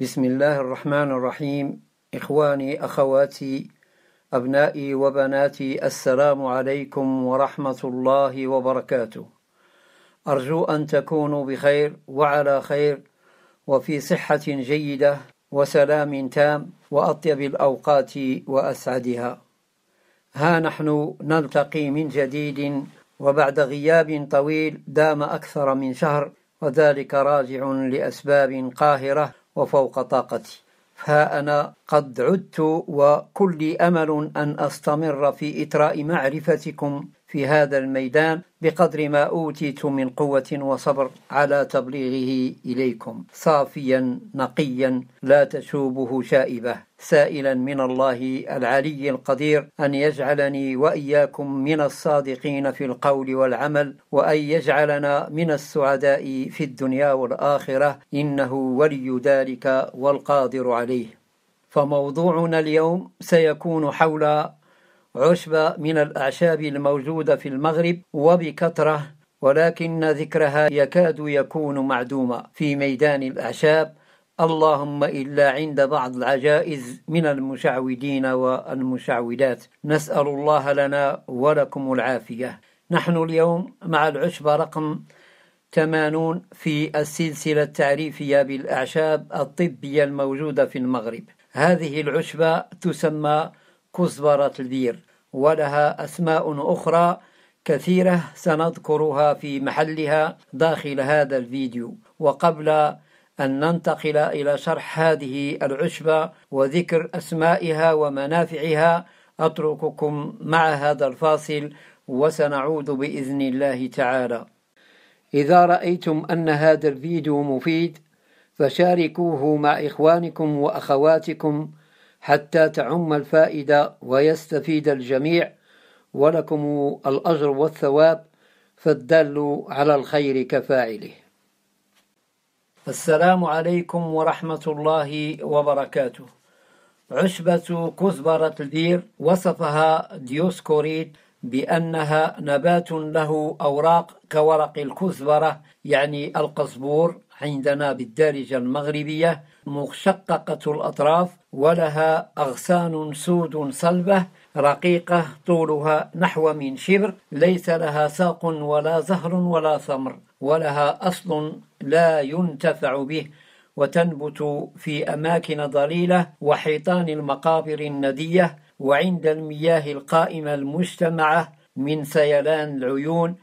بسم الله الرحمن الرحيم إخواني أخواتي أبنائي وبناتي السلام عليكم ورحمة الله وبركاته أرجو أن تكونوا بخير وعلى خير وفي صحة جيدة وسلام تام وأطيب الأوقات وأسعدها ها نحن نلتقي من جديد وبعد غياب طويل دام أكثر من شهر وذلك راجع لأسباب قاهرة وفوق طاقتي ها أنا قد عدت وكلي أمل أن أستمر في إطراء معرفتكم في هذا الميدان بقدر ما أوتيت من قوة وصبر على تبليغه إليكم صافيا نقيا لا تشوبه شائبة سائلا من الله العلي القدير أن يجعلني وإياكم من الصادقين في القول والعمل وأن يجعلنا من السعداء في الدنيا والآخرة إنه ولي ذلك والقادر عليه فموضوعنا اليوم سيكون حول عشب من الأعشاب الموجودة في المغرب وبكثرة ولكن ذكرها يكاد يكون معدوما في ميدان الأعشاب اللهم إلا عند بعض العجائز من المشعودين والمشعودات نسأل الله لنا ولكم العافية نحن اليوم مع العشبة رقم 80 في السلسلة التعريفية بالأعشاب الطبية الموجودة في المغرب هذه العشبة تسمى كزبرة البير ولها أسماء أخرى كثيرة سنذكرها في محلها داخل هذا الفيديو وقبل أن ننتقل إلى شرح هذه العشبة وذكر أسمائها ومنافعها أترككم مع هذا الفاصل وسنعود بإذن الله تعالى إذا رأيتم أن هذا الفيديو مفيد فشاركوه مع إخوانكم وأخواتكم حتى تعم الفائدة ويستفيد الجميع ولكم الأجر والثواب فالدل على الخير كفاعله السلام عليكم ورحمة الله وبركاته عشبة كزبرة البير وصفها ديوسكوريد بأنها نبات له أوراق كورق الكزبرة يعني القزبور عندنا بالدارجة المغربية مشققة الأطراف ولها أغصان سود صلبة رقيقة طولها نحو من شبر ليس لها ساق ولا زهر ولا ثمر ولها أصل لا ينتفع به وتنبت في أماكن ضليلة وحيطان المقابر الندية وعند المياه القائمة المجتمعة من سيلان العيون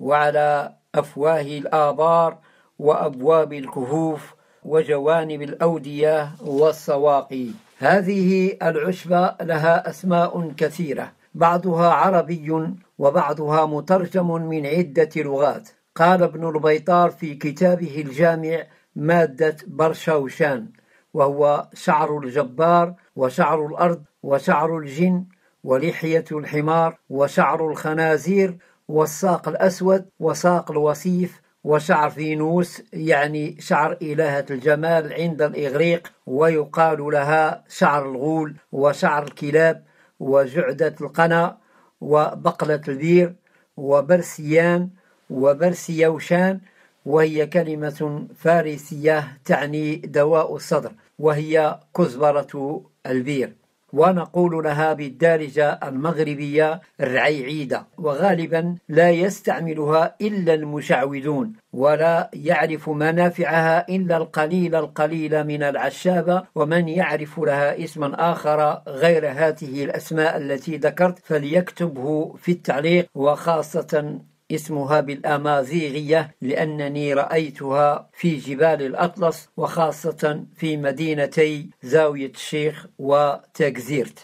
وعلى أفواه الآبار وأبواب الكهوف وجوانب الأودية والسواقي هذه العشبة لها أسماء كثيرة بعضها عربي وبعضها مترجم من عدة لغات قال ابن البيطار في كتابه الجامع مادة برشاوشان وهو شعر الجبار وشعر الأرض وشعر الجن ولحية الحمار وشعر الخنازير والساق الأسود وساق الوصيف وشعر فينوس يعني شعر إلهة الجمال عند الإغريق ويقال لها شعر الغول وشعر الكلاب وجعدة القنا وبقلة البير وبرسيان وبرسيوشان وهي كلمة فارسية تعني دواء الصدر وهي كزبرة البير ونقول لها بالدارجة المغربية عيدة وغالبا لا يستعملها إلا المشعوذون ولا يعرف منافعها إلا القليل القليل من العشابة ومن يعرف لها اسما آخر غير هاته الأسماء التي ذكرت فليكتبه في التعليق وخاصة اسمها بالأمازيغية لأنني رأيتها في جبال الأطلس وخاصة في مدينتي زاوية الشيخ وتكزيرت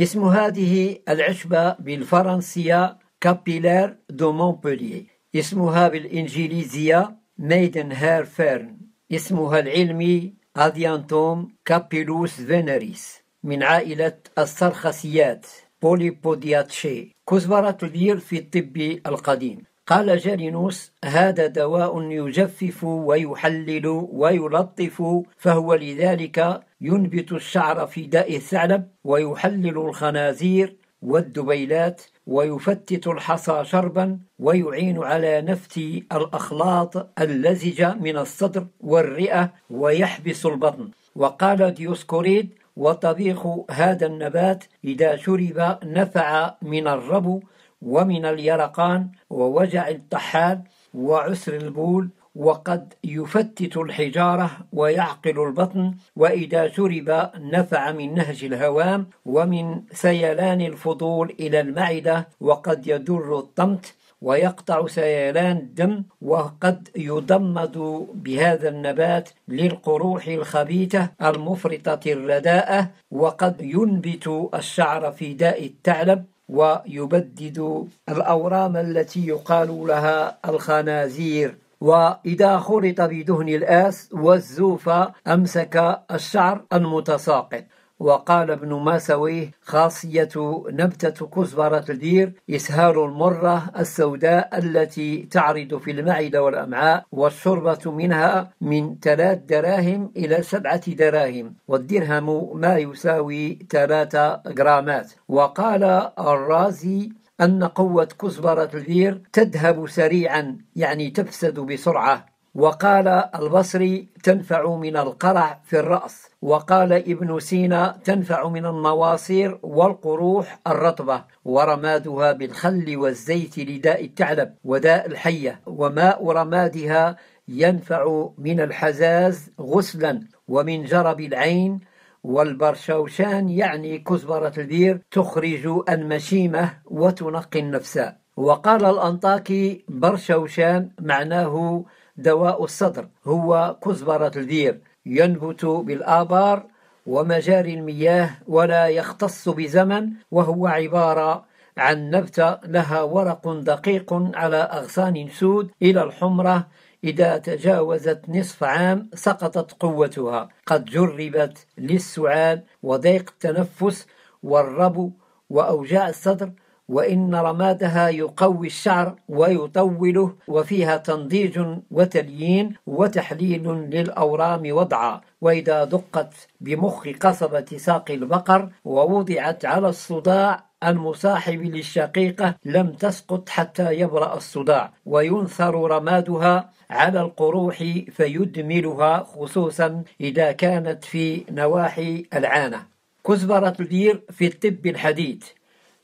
اسم هذه العشبة بالفرنسية كابيلير دو مونبولي اسمها بالإنجليزية ميدن هير فيرن اسمها العلمي أديانتوم كابيلوس فينريس من عائلة الصرخسيات بوليبودياتشي كزبرة تدير في الطب القديم قال جالينوس هذا دواء يجفف ويحلل ويلطف فهو لذلك ينبت الشعر في داء الثعلب ويحلل الخنازير والدبيلات ويفتت الحصى شربا ويعين على نفت الأخلاط اللزجة من الصدر والرئة ويحبس البطن وقال ديوسكوريد وطبيخ هذا النبات إذا شرب نفع من الربو ومن اليرقان ووجع الطحال وعسر البول وقد يفتت الحجارة ويعقل البطن وإذا شرب نفع من نهج الهوام ومن سيلان الفضول إلى المعدة وقد يدر الطمت ويقطع سيلان الدم وقد يضمد بهذا النبات للقروح الخبيثة المفرطة الرداءة وقد ينبت الشعر في داء الثعلب ويبدد الأورام التي يقال لها الخنازير وإذا خلط بدهن الآس والزوفة أمسك الشعر المتساقط وقال ابن ماسويه خاصية نبتة كزبرة الدير إسهار المرة السوداء التي تعرض في المعدة والأمعاء والشربة منها من ثلاث دراهم إلى سبعة دراهم والدرهم ما يساوي ثلاثة غرامات وقال الرازي أن قوة كزبرة الدير تذهب سريعا يعني تفسد بسرعة وقال البصري تنفع من القرع في الرأس وقال ابن سينا تنفع من النواصير والقروح الرطبة ورمادها بالخل والزيت لداء الثعلب وداء الحية وماء رمادها ينفع من الحزاز غسلا ومن جرب العين والبرشوشان يعني كزبرة البير تخرج المشيمة وتنقي النفس وقال الأنطاكي برشوشان معناه دواء الصدر هو كزبرة البير ينبت بالآبار ومجاري المياه ولا يختص بزمن وهو عبارة عن نبتة لها ورق دقيق على أغصان سود إلى الحمرة إذا تجاوزت نصف عام سقطت قوتها قد جربت للسعال وضيق التنفس والربو وأوجاع الصدر وإن رمادها يقوي الشعر ويطوله وفيها تنضيج وتليين وتحليل للأورام وضعا وإذا دقت بمخ قصبة ساق البقر ووضعت على الصداع المصاحب للشقيقة لم تسقط حتى يبرأ الصداع وينثر رمادها على القروح فيدملها خصوصا إذا كانت في نواحي العانة كزبرة الدير في الطب الحديث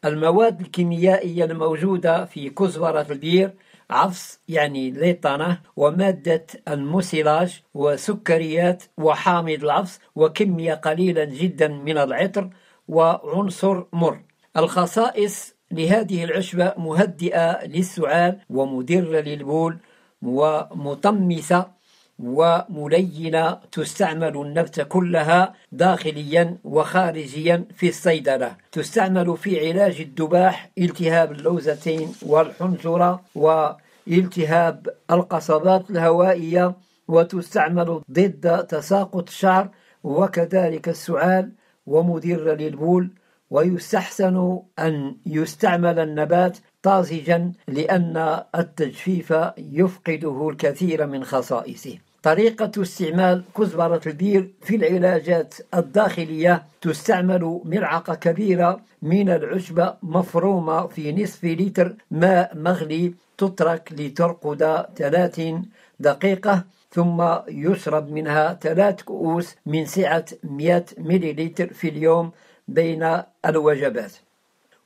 المواد الكيميائية الموجودة في كزبرة البير عفص يعني ليطنة ومادة الموسيلاج وسكريات وحامض العفص وكمية قليلة جدا من العطر وعنصر مر الخصائص لهذه العشبة مهدئة للسعال ومدرة للبول ومطمسة وملينة تستعمل النبتة كلها داخليا وخارجيا في الصيدلة تستعمل في علاج الدباح التهاب اللوزتين والحنجرة والتهاب القصبات الهوائية وتستعمل ضد تساقط الشعر وكذلك السعال ومدر للبول ويستحسن أن يستعمل النبات طازجا لأن التجفيف يفقده الكثير من خصائصه طريقة استعمال كزبرة البير في العلاجات الداخلية تستعمل ملعقة كبيرة من العشبة مفرومة في نصف لتر ماء مغلي تترك لترقد 30 دقيقة ثم يشرب منها ثلاث كؤوس من سعة 100 مليلتر في اليوم بين الوجبات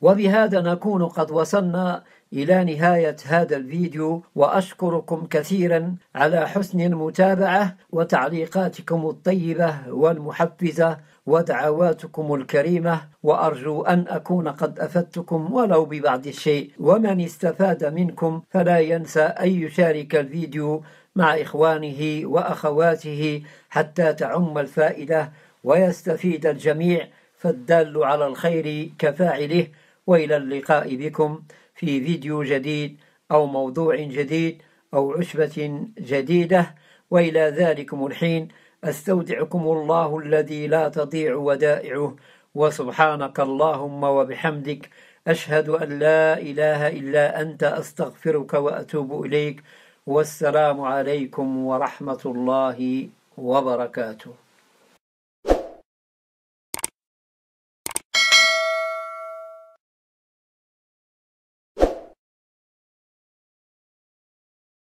وبهذا نكون قد وصلنا إلى نهاية هذا الفيديو وأشكركم كثيرا على حسن المتابعة وتعليقاتكم الطيبة والمحفزة ودعواتكم الكريمة وأرجو أن أكون قد أفدتكم ولو ببعض الشيء ومن استفاد منكم فلا ينسى أن يشارك الفيديو مع إخوانه وأخواته حتى تعم الفائدة ويستفيد الجميع فالدال على الخير كفاعله وإلى اللقاء بكم في فيديو جديد أو موضوع جديد أو عشبة جديدة وإلى ذلكم الحين أستودعكم الله الذي لا تضيع ودائعه وسبحانك اللهم وبحمدك أشهد أن لا إله إلا أنت أستغفرك وأتوب إليك والسلام عليكم ورحمة الله وبركاته